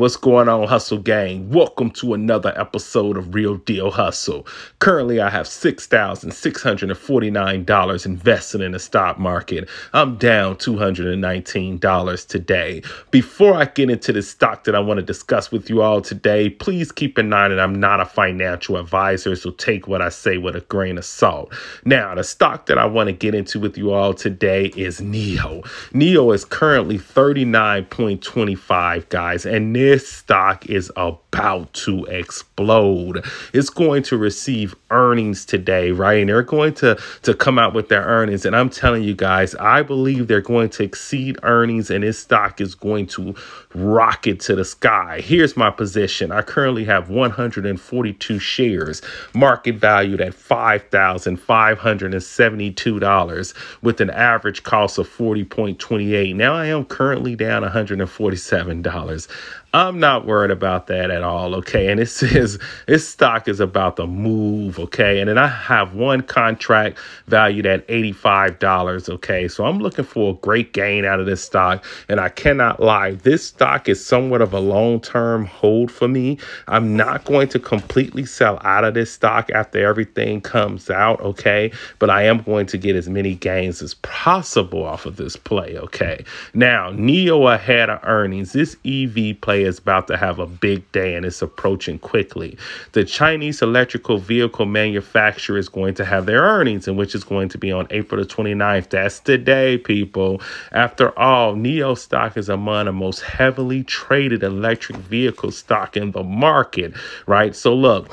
what's going on, Hustle Gang? Welcome to another episode of Real Deal Hustle. Currently, I have $6,649 invested in the stock market. I'm down $219 today. Before I get into the stock that I want to discuss with you all today, please keep in mind that I'm not a financial advisor, so take what I say with a grain of salt. Now, the stock that I want to get into with you all today is NEO. NEO is currently 39.25, guys, and NEO this stock is about to explode. It's going to receive earnings today, right? And they're going to, to come out with their earnings. And I'm telling you guys, I believe they're going to exceed earnings and this stock is going to rocket to the sky. Here's my position. I currently have 142 shares, market valued at $5,572 with an average cost of 40.28. Now I am currently down $147. I'm not worried about that at all, okay? And it says this stock is about to move, okay? And then I have one contract valued at $85, okay? So I'm looking for a great gain out of this stock, and I cannot lie. This stock is somewhat of a long-term hold for me. I'm not going to completely sell out of this stock after everything comes out, okay? But I am going to get as many gains as possible off of this play, okay? Now, Neo ahead of earnings. This EV play is about to have a big day and it's approaching quickly. The Chinese electrical vehicle manufacturer is going to have their earnings, and which is going to be on April the 29th. That's today, people. After all, NEO stock is among the most heavily traded electric vehicle stock in the market, right? So, look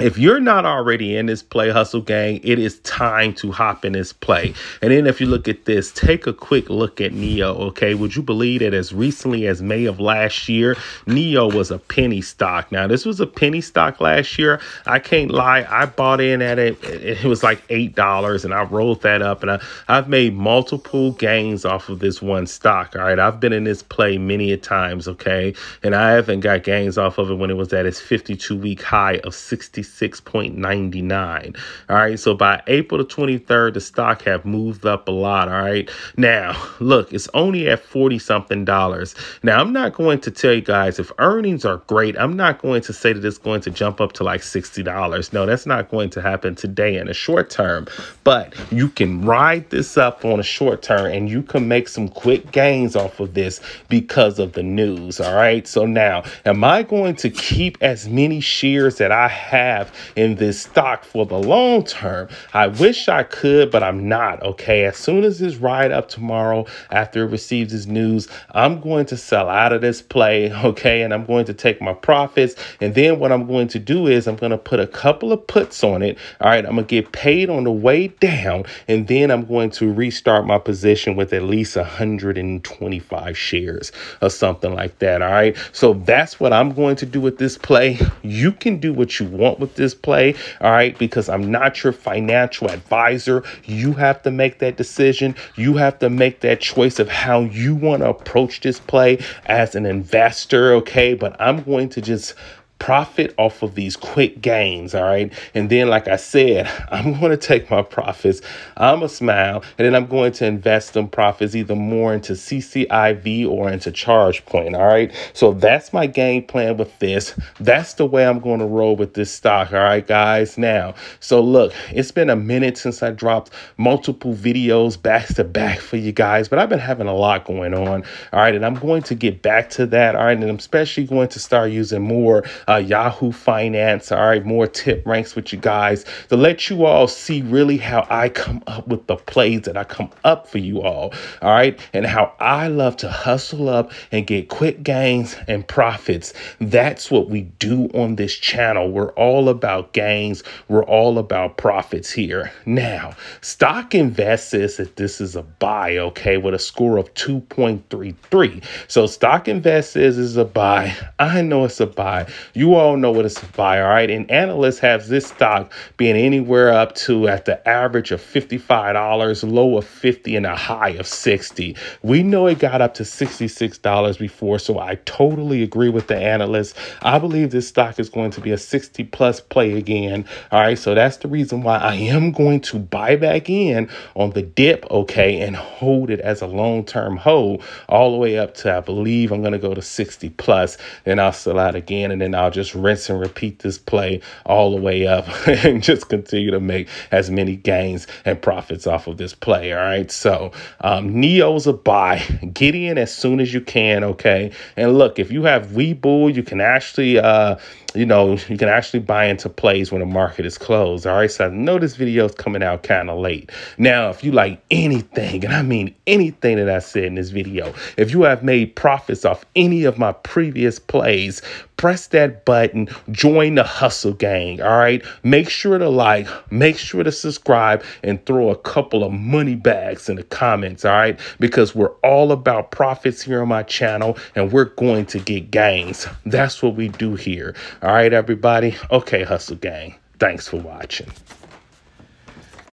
if you're not already in this play hustle gang, it is time to hop in this play. And then if you look at this, take a quick look at Neo, okay? Would you believe that as recently as May of last year, Neo was a penny stock. Now, this was a penny stock last year. I can't lie, I bought in at it. It was like $8 and I rolled that up and I, I've made multiple gains off of this one stock, all right? I've been in this play many a times, okay? And I haven't got gains off of it when it was at its 52 week high of 60 Six point ninety All right. So by April the 23rd, the stock have moved up a lot. All right. Now, look, it's only at 40 something dollars. Now, I'm not going to tell you guys if earnings are great, I'm not going to say that it's going to jump up to like $60. No, that's not going to happen today in the short term. But you can ride this up on a short term and you can make some quick gains off of this because of the news. All right. So now, am I going to keep as many shares that I have? have in this stock for the long term. I wish I could, but I'm not. Okay. As soon as this ride up tomorrow, after it receives its news, I'm going to sell out of this play. Okay. And I'm going to take my profits. And then what I'm going to do is I'm going to put a couple of puts on it. All right. I'm going to get paid on the way down. And then I'm going to restart my position with at least 125 shares or something like that. All right. So that's what I'm going to do with this play. You can do what you want with this play, all right? Because I'm not your financial advisor. You have to make that decision. You have to make that choice of how you want to approach this play as an investor, okay? But I'm going to just profit off of these quick gains, all right? And then, like I said, I'm going to take my profits, I'm a smile, and then I'm going to invest them profits either more into CCIV or into ChargePoint, all right? So that's my game plan with this. That's the way I'm going to roll with this stock, all right, guys? Now, so look, it's been a minute since I dropped multiple videos back to back for you guys, but I've been having a lot going on, all right? And I'm going to get back to that, all right? And I'm especially going to start using more uh, Yahoo Finance. All right, more tip ranks with you guys to let you all see really how I come up with the plays that I come up for you all. All right, and how I love to hustle up and get quick gains and profits. That's what we do on this channel. We're all about gains, we're all about profits here. Now, stock invest is that this is a buy, okay, with a score of 2.33. So, stock invest is a buy. I know it's a buy. You all know what it's buy, all right? And analysts have this stock being anywhere up to at the average of $55, low of 50 and a high of 60. We know it got up to $66 before, so I totally agree with the analysts. I believe this stock is going to be a 60 plus play again. All right, so that's the reason why I am going to buy back in on the dip, okay, and hold it as a long term hold all the way up to I believe I'm going to go to 60 plus, then I'll sell out again and then I'll I'll just rinse and repeat this play all the way up and just continue to make as many gains and profits off of this play. All right. So um, Neo's a buy. Get in as soon as you can. Okay. And look, if you have Webull, you can actually uh, you know, you can actually buy into plays when the market is closed. All right. So I know this video is coming out kind of late. Now, if you like anything, and I mean anything that I said in this video, if you have made profits off any of my previous plays, press that button, join the hustle gang. All right. Make sure to like, make sure to subscribe, and throw a couple of money bags in the comments. All right. Because we're all about profits here on my channel and we're going to get gains. That's what we do here. All right, everybody. Okay, Hustle Gang. Thanks for watching.